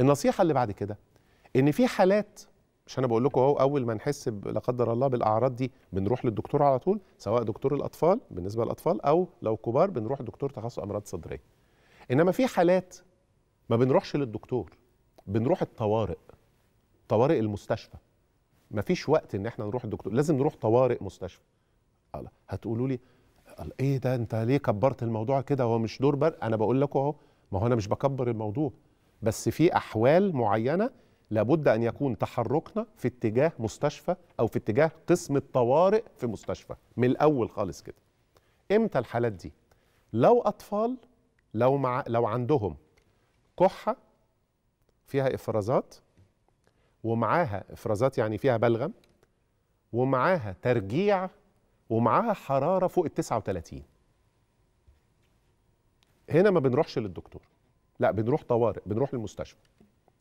النصيحه اللي بعد كده ان في حالات مش انا بقول لكم اهو اول ما نحس لا قدر الله بالاعراض دي بنروح للدكتور على طول سواء دكتور الاطفال بالنسبه للاطفال او لو كبار بنروح دكتور تخصص امراض صدريه انما في حالات ما بنروحش للدكتور بنروح الطوارئ طوارئ المستشفى ما فيش وقت ان احنا نروح الدكتور لازم نروح طوارئ مستشفى هتقولوا لي ايه ده انت ليه كبرت الموضوع كده هو مش دور برق انا بقول لكم اهو ما هو انا مش بكبر الموضوع بس في احوال معينه لابد ان يكون تحركنا في اتجاه مستشفى او في اتجاه قسم الطوارئ في مستشفى من الاول خالص كده امتى الحالات دي لو اطفال لو مع لو عندهم كحه فيها افرازات ومعاها افرازات يعني فيها بلغم ومعاها ترجيع ومعاها حراره فوق ال 39 هنا ما بنروحش للدكتور لا بنروح طوارئ بنروح للمستشفى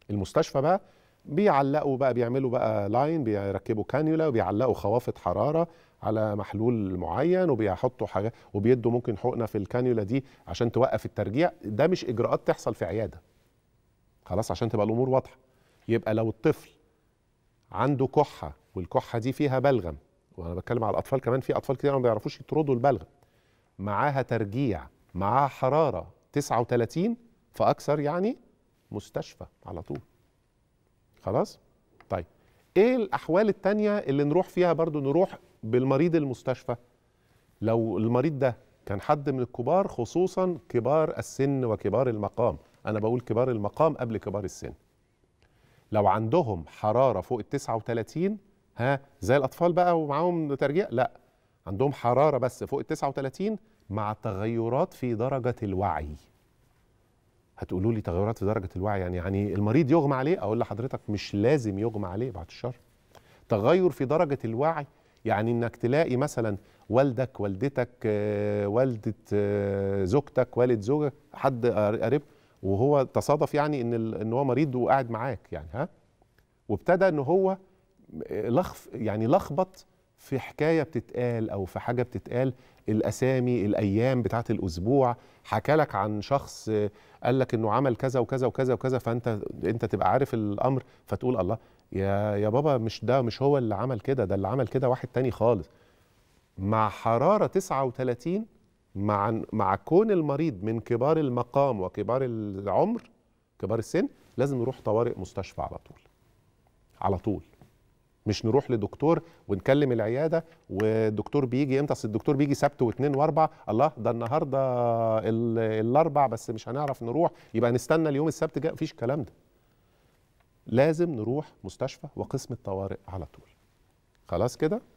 المستشفى بقى بيعلقوا بقى بيعملوا بقى لاين بيركبوا كانيولا وبيعلقوا خوافض حراره على محلول معين وبيحطوا حاجه وبيدوا ممكن حقنه في الكانيولا دي عشان توقف الترجيع ده مش اجراءات تحصل في عياده خلاص عشان تبقى الامور واضحه يبقى لو الطفل عنده كحه والكحه دي فيها بلغم وانا بتكلم على الاطفال كمان في اطفال كتير ما بيعرفوش يطردوا البلغم معاها ترجيع معاها حراره 39 فاكثر يعني مستشفى على طول خلاص طيب ايه الاحوال التانية اللي نروح فيها برضو نروح بالمريض المستشفى لو المريض ده كان حد من الكبار خصوصا كبار السن وكبار المقام انا بقول كبار المقام قبل كبار السن لو عندهم حراره فوق ال 39 ها زي الاطفال بقى ومعاهم ترجيع لا عندهم حراره بس فوق ال 39 مع تغيرات في درجه الوعي هتقولوا لي تغيرات في درجه الوعي يعني يعني المريض يغمى عليه اقول لحضرتك مش لازم يغمى عليه بعد الشر تغير في درجه الوعي يعني انك تلاقي مثلا والدك والدتك آه، والده آه، زوجتك والد زوجك حد قريب وهو تصادف يعني ان ان هو مريض وقاعد معاك يعني ها وابتدى ان هو آه، لخف يعني لخبط في حكايه بتتقال او في حاجه بتتقال الاسامي الايام بتاعه الاسبوع حكى لك عن شخص قال لك انه عمل كذا وكذا وكذا وكذا فانت انت تبقى عارف الامر فتقول الله يا يا بابا مش ده مش هو اللي عمل كده ده اللي عمل كده واحد تاني خالص مع حراره 39 مع مع كون المريض من كبار المقام وكبار العمر كبار السن لازم يروح طوارئ مستشفى على طول على طول مش نروح لدكتور ونكلم العياده والدكتور بيجي امتى اصل الدكتور بيجي سبت واثنين واربع الله ده النهارده الاربع بس مش هنعرف نروح يبقى نستنى اليوم السبت جاء مفيش الكلام ده لازم نروح مستشفى وقسم الطوارئ على طول خلاص كده